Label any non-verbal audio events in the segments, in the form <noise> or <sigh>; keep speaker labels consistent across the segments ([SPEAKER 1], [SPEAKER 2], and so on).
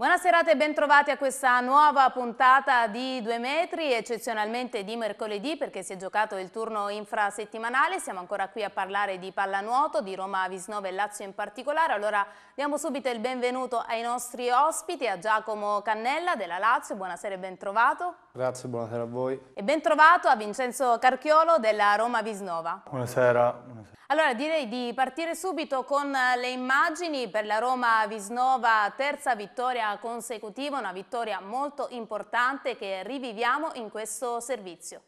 [SPEAKER 1] Buonasera serata e bentrovati a questa nuova puntata di Due Metri, eccezionalmente di mercoledì perché si è giocato il turno infrasettimanale, siamo ancora qui a parlare di pallanuoto, di Roma, Visnova e Lazio in particolare, allora diamo subito il benvenuto ai nostri ospiti, a Giacomo Cannella della Lazio, buonasera e bentrovato.
[SPEAKER 2] Grazie, buonasera a voi.
[SPEAKER 1] E ben trovato a Vincenzo Carchiolo della Roma Visnova.
[SPEAKER 2] Buonasera, buonasera.
[SPEAKER 1] Allora direi di partire subito con eh, le immagini per la Roma Visnova, terza vittoria consecutiva, una vittoria molto importante che riviviamo in questo servizio.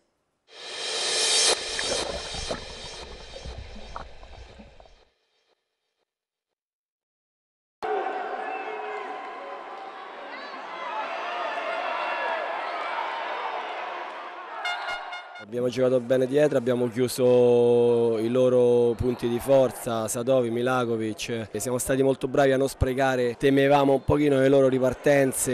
[SPEAKER 2] Abbiamo giocato bene dietro, abbiamo chiuso i loro punti di forza, Sadovi, Milakovic, siamo stati molto bravi a non sprecare, temevamo un pochino le loro ripartenze,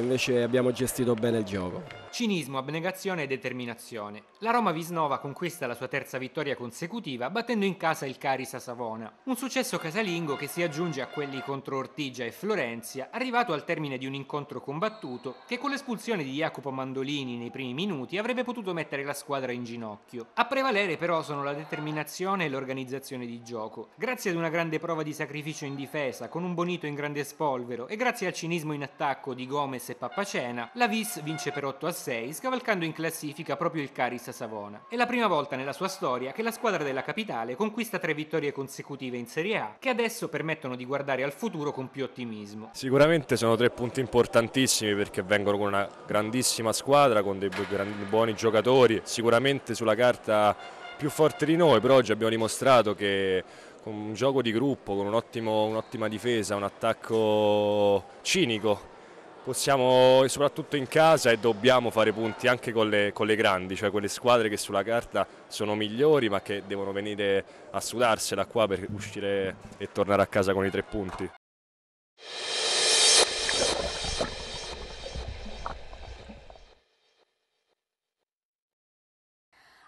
[SPEAKER 2] invece abbiamo gestito bene
[SPEAKER 3] il gioco. Cinismo, abnegazione e determinazione. La Roma Visnova conquista la sua terza vittoria consecutiva battendo in casa il Cari Savona. Un successo casalingo che si aggiunge a quelli contro Ortigia e Florenzia, arrivato al termine di un incontro combattuto che con l'espulsione di Jacopo Mandolini nei primi minuti avrebbe potuto mettere la squadra in ginocchio. A prevalere però sono la determinazione e l'organizzazione di gioco. Grazie ad una grande prova di sacrificio in difesa, con un bonito in grande spolvero e grazie al cinismo in attacco di Gomez e Pappacena, la Vis vince per 8 a 6 6, scavalcando in classifica proprio il Cari Savona. È la prima volta nella sua storia che la squadra della capitale conquista tre vittorie consecutive in Serie A, che adesso permettono di guardare al futuro con più ottimismo. Sicuramente sono tre punti importantissimi perché vengono con una grandissima squadra, con dei buoni giocatori, sicuramente sulla carta più forte di noi, però oggi abbiamo dimostrato che con un gioco di gruppo, con un'ottima difesa, un attacco cinico, possiamo, soprattutto in casa, e dobbiamo fare punti anche con le, con le, grandi, cioè quelle squadre che sulla carta sono migliori ma che devono venire a sudarsela qua per uscire e tornare a casa con i tre punti.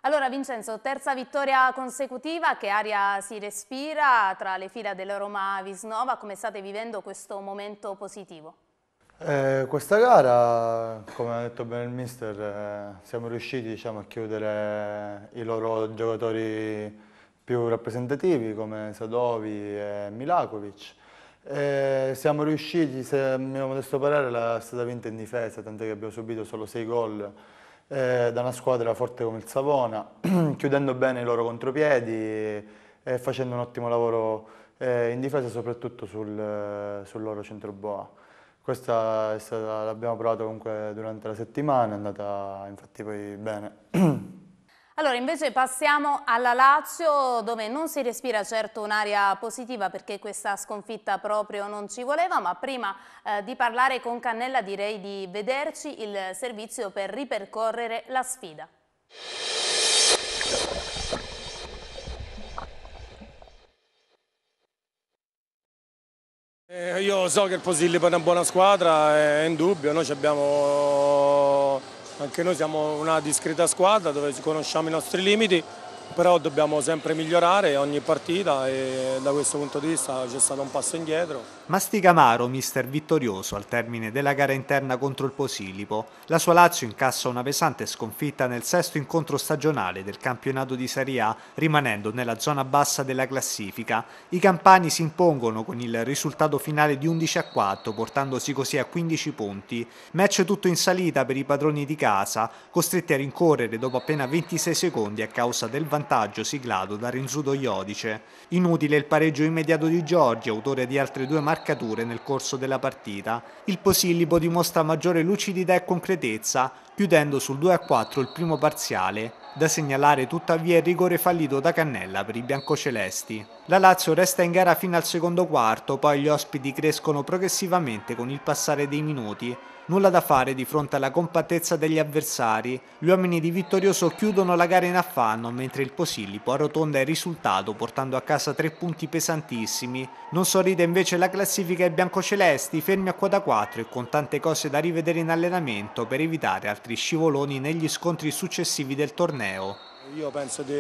[SPEAKER 1] Allora Vincenzo, terza vittoria consecutiva, che aria si respira tra le fila della Roma Visnova, come state vivendo questo momento positivo?
[SPEAKER 4] Eh, questa gara, come ha detto bene il mister, eh, siamo riusciti diciamo, a chiudere i loro giocatori più rappresentativi come Sadovi e Milakovic. Eh, siamo riusciti, se a mio modesto parere, è stata vinta in difesa, tant'è che abbiamo subito solo 6 gol eh, da una squadra forte come il Savona, <clears throat> chiudendo bene i loro contropiedi e facendo un ottimo lavoro eh, in difesa, soprattutto sul, eh, sul loro centroboa. Questa l'abbiamo provata comunque durante la settimana, è andata infatti poi bene. <clears throat>
[SPEAKER 1] Allora invece passiamo alla Lazio dove non si respira certo un'aria positiva perché questa sconfitta proprio non ci voleva ma prima eh, di parlare con Cannella direi di vederci il servizio per ripercorrere la sfida.
[SPEAKER 4] so che il Posillipo è una buona squadra, è indubbio, noi abbiamo, anche noi siamo una discreta squadra dove conosciamo i nostri limiti, però dobbiamo sempre migliorare ogni partita e da questo punto di vista c'è stato un passo indietro.
[SPEAKER 3] Masticamaro, mister vittorioso al termine della gara interna contro il Posilipo. La sua Lazio incassa una pesante sconfitta nel sesto incontro stagionale del campionato di Serie A, rimanendo nella zona bassa della classifica. I campani si impongono con il risultato finale di 11 a 4, portandosi così a 15 punti. Match tutto in salita per i padroni di casa, costretti a rincorrere dopo appena 26 secondi a causa del vantaggio vantaggio siglato da Rinzudo Iodice. Inutile il pareggio immediato di Giorgi, autore di altre due marcature nel corso della partita. Il Posillipo dimostra maggiore lucidità e concretezza, chiudendo sul 2-4 il primo parziale, da segnalare tuttavia il rigore fallito da Cannella per i biancocelesti. La Lazio resta in gara fino al secondo quarto, poi gli ospiti crescono progressivamente con il passare dei minuti. Nulla da fare di fronte alla compattezza degli avversari, gli uomini di Vittorioso chiudono la gara in affanno mentre il Posillipo arrotonda il risultato portando a casa tre punti pesantissimi. Non sorride invece la classifica ai biancocelesti, fermi a quota 4 e con tante cose da rivedere in allenamento per evitare altri altri scivoloni negli scontri successivi del torneo.
[SPEAKER 4] Io penso di,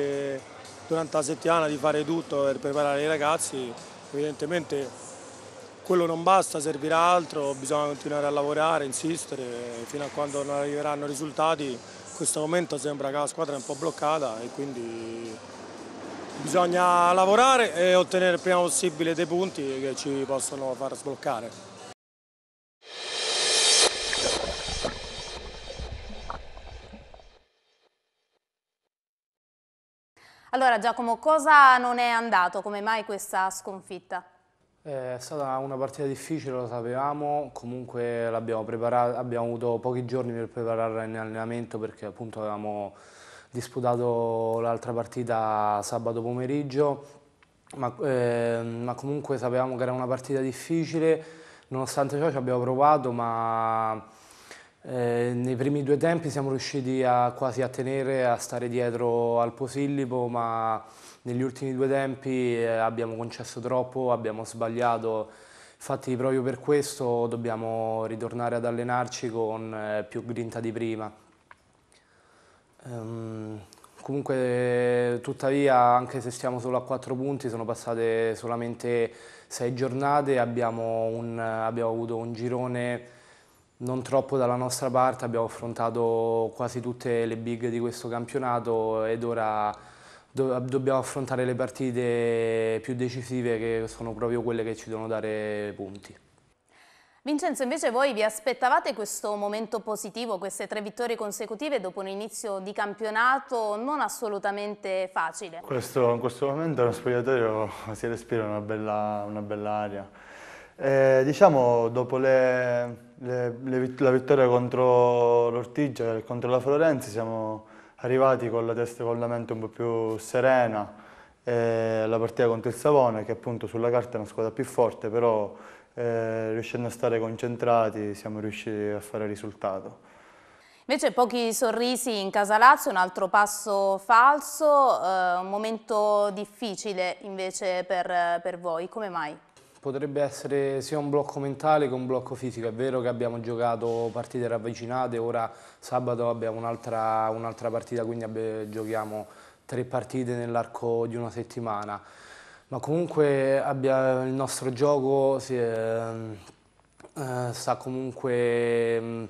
[SPEAKER 4] durante la settimana di fare tutto per preparare i ragazzi, evidentemente quello non basta, servirà altro, bisogna continuare a lavorare, insistere, fino a quando non arriveranno risultati. In questo momento sembra che la squadra è un po' bloccata e quindi bisogna lavorare e ottenere il prima possibile dei punti che ci possono
[SPEAKER 3] far sbloccare.
[SPEAKER 1] Allora Giacomo, cosa non è andato? Come mai questa sconfitta?
[SPEAKER 2] Eh, è stata una partita difficile, lo sapevamo, comunque abbiamo, abbiamo avuto pochi giorni per prepararla in allenamento perché appunto avevamo disputato l'altra partita sabato pomeriggio, ma, eh, ma, comunque sapevamo che era una partita difficile, nonostante ciò ci abbiamo provato ma eh, nei primi due tempi siamo riusciti a, quasi a tenere, a stare dietro al Posillipo, ma negli ultimi due tempi eh, abbiamo concesso troppo, abbiamo sbagliato. Infatti proprio per questo dobbiamo ritornare ad allenarci con eh, più grinta di prima. Ehm, comunque, tuttavia, anche se stiamo solo a quattro punti, sono passate solamente sei giornate, abbiamo, un, abbiamo avuto un girone non troppo dalla nostra parte, abbiamo affrontato quasi tutte le big di questo campionato ed ora do dobbiamo affrontare le partite più decisive che sono proprio quelle che ci devono dare
[SPEAKER 1] punti. Vincenzo, invece voi vi aspettavate questo momento positivo, queste tre vittorie consecutive dopo un inizio di campionato non assolutamente facile?
[SPEAKER 4] Questo, in questo momento lo spogliatoio si respira una bella, una bella aria eh, diciamo, dopo le, le, le, la vittoria contro l'Ortigia e contro la Florenzi siamo arrivati con la testa con la mente un po' più serena eh, la partita contro il Savone, che appunto sulla carta è una squadra più forte, però eh, riuscendo a stare concentrati siamo riusciti a fare risultato.
[SPEAKER 1] Invece pochi sorrisi in Casa Lazio, un altro passo falso, eh, un momento difficile invece per, per voi, come mai?
[SPEAKER 2] Potrebbe essere sia un blocco mentale che un blocco fisico, è vero che abbiamo giocato partite ravvicinate, ora sabato abbiamo un'altra un partita, quindi abbiamo, giochiamo tre partite nell'arco di una settimana, ma comunque abbia, il nostro gioco si, ehm, eh, sta comunque mh, mm,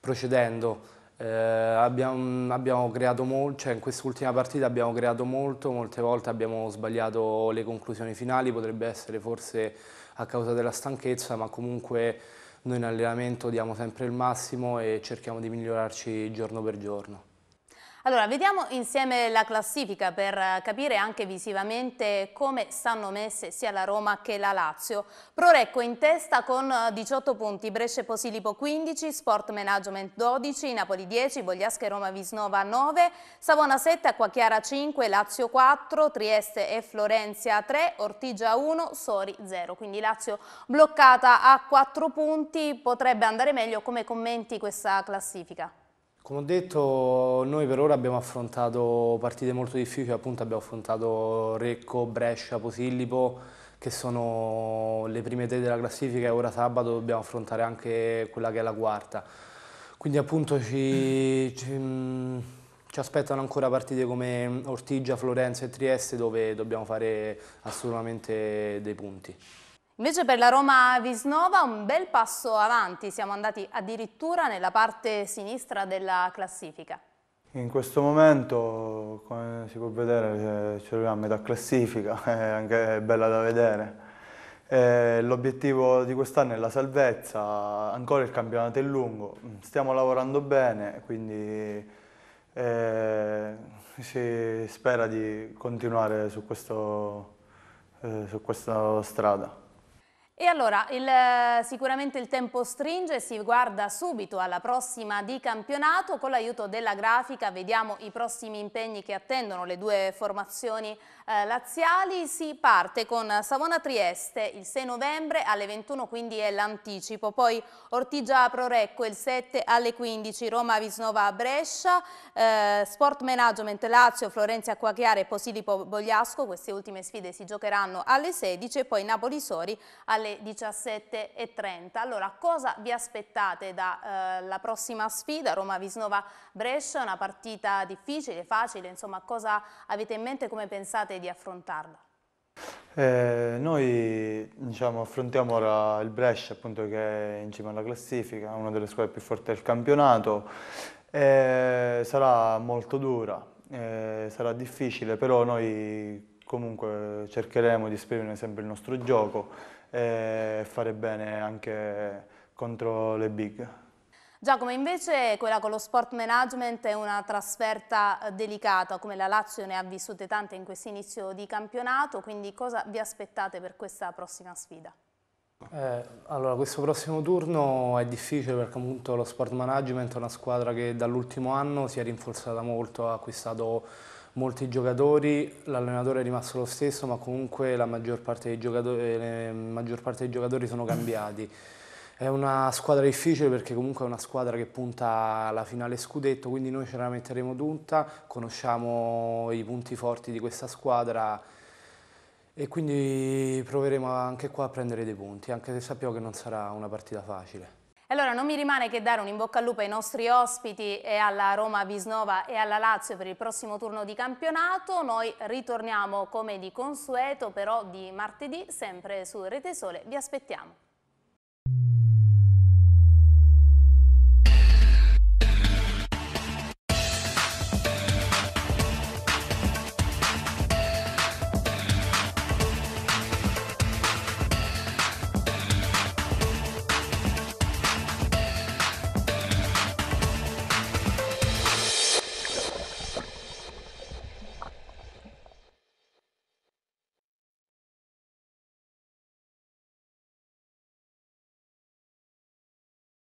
[SPEAKER 2] procedendo eh, abbiamo, abbiamo, creato molto, cioè in quest'ultima partita abbiamo creato molto, molte volte abbiamo sbagliato le conclusioni finali, potrebbe essere forse a causa della stanchezza, ma comunque noi in allenamento diamo sempre il massimo e cerchiamo di migliorarci giorno per giorno.
[SPEAKER 1] Allora, vediamo insieme la classifica per eh, capire anche visivamente come stanno messe sia la Roma che la Lazio. Prorecco in testa con 18 eh, punti, Brescia Posilipo 15, Sport Management 12, Napoli 10, Bogliasca e Roma Visnova 9, Savona 7, Acquachiara 5, Lazio 4, Trieste e Florenzia 3, Ortigia 1, Sori 0. Quindi Lazio bloccata a 4 punti, potrebbe andare meglio come commenti questa classifica?
[SPEAKER 2] Come ho detto, noi per ora abbiamo affrontato partite molto difficili, appunto abbiamo affrontato Recco, Brescia, Posillipo, che sono le prime tre della classifica e ora sabato dobbiamo affrontare anche quella che è la quarta. Quindi appunto ci, ci, mm, ci aspettano ancora partite come Ortigia, Florenza e Trieste dove dobbiamo fare assolutamente dei punti.
[SPEAKER 1] Invece per la Roma Visnova un bel passo avanti, siamo andati addirittura nella parte sinistra della classifica.
[SPEAKER 4] In questo momento, come si può vedere, ci troviamo a metà classifica, <laughs> è anche bella da vedere. Eh, l'obiettivo di quest'anno è la salvezza, ancora il campionato è lungo, stiamo lavorando bene, quindi eh, si spera di continuare su, questo, eh, su questa strada.
[SPEAKER 1] E allora, il, sicuramente il tempo stringe, si guarda subito alla prossima di campionato, con l'aiuto della grafica vediamo i prossimi impegni che attendono le due formazioni eh, laziali, si parte con Savona-Trieste il 6 novembre alle 21, quindi è l'anticipo, poi Ortigia-Prorecco il 7 alle 15, Roma-Visnova-Brescia, eh, Sport Management Lazio-Florenzi-Acquachiare e Posilipo-Bogliasco, queste ultime sfide si giocheranno alle 16 poi Napoli-Sori alle alle 17.30. Allora, cosa vi aspettate dalla eh, prossima sfida Roma-Visnova-Brescia? Una partita difficile, facile, insomma, cosa avete in mente, e come pensate di affrontarla?
[SPEAKER 4] Eh, noi diciamo, affrontiamo ora il Brescia appunto, che è in cima alla classifica, una delle squadre più forti del campionato, eh, sarà molto dura, eh, sarà difficile, però noi comunque cercheremo di esprimere sempre il nostro gioco e fare bene anche contro le big.
[SPEAKER 1] Giacomo, invece quella con lo sport management è una trasferta delicata, come la Lazio ne ha vissute tante in questo inizio di campionato, quindi cosa vi aspettate per questa prossima sfida?
[SPEAKER 2] Eh, allora, questo prossimo turno è difficile perché appunto lo sport management è una squadra che dall'ultimo anno si è rinforzata molto, ha acquistato molti giocatori, l'allenatore è rimasto lo stesso, ma comunque la maggior parte dei giocatori, eh, maggior parte dei giocatori sono cambiati. È una squadra difficile perché comunque è una squadra che punta alla finale scudetto, quindi noi ce la metteremo tutta, conosciamo i punti forti di questa squadra e quindi proveremo anche qua a prendere dei punti, anche se sappiamo che non sarà una partita facile.
[SPEAKER 1] Allora non mi rimane che dare un in bocca al lupo ai nostri ospiti e alla Roma Visnova e alla Lazio per il prossimo turno di campionato. Noi ritorniamo come di consueto però di martedì sempre su Rete Sole. Vi aspettiamo.